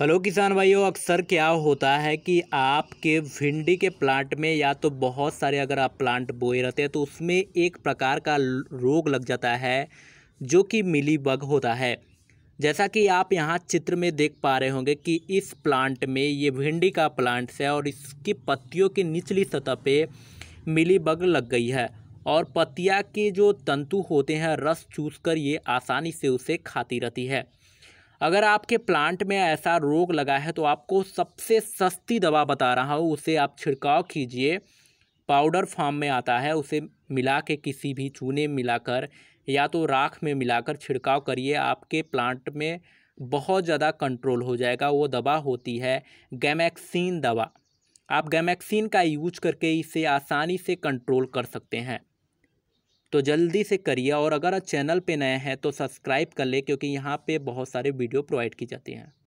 hello किसान भाइयों अक्सर क्या होता है कि आपके भिंडी के प्लांट में या तो बहुत सारे अगर आप प्लांट बोए रहते हैं तो उसमें एक प्रकार का रोग लग जाता है जो कि मिली बग होता है जैसा कि आप यहाँ चित्र में देख पा रहे होंगे कि इस प्लांट में ये भिंडी का प्लांट्स है और इसकी पत्तियों की निचली सतह पे मिली बग लग गई है और पत्तिया के जो तंतु होते हैं रस चूस कर ये आसानी से उसे खाती रहती है अगर आपके प्लांट में ऐसा रोग लगा है तो आपको सबसे सस्ती दवा बता रहा हूँ उसे आप छिड़काव कीजिए पाउडर फॉर्म में आता है उसे मिला के किसी भी चूने मिलाकर या तो राख में मिलाकर छिड़काव करिए आपके प्लांट में बहुत ज़्यादा कंट्रोल हो जाएगा वो दवा होती है गैमैक्सिन दवा आप गैमैक्सिन का यूज करके इसे आसानी से कंट्रोल कर सकते हैं तो जल्दी से करिए और अगर आप चैनल पे नए हैं तो सब्सक्राइब कर ले क्योंकि यहाँ पे बहुत सारे वीडियो प्रोवाइड की जाती हैं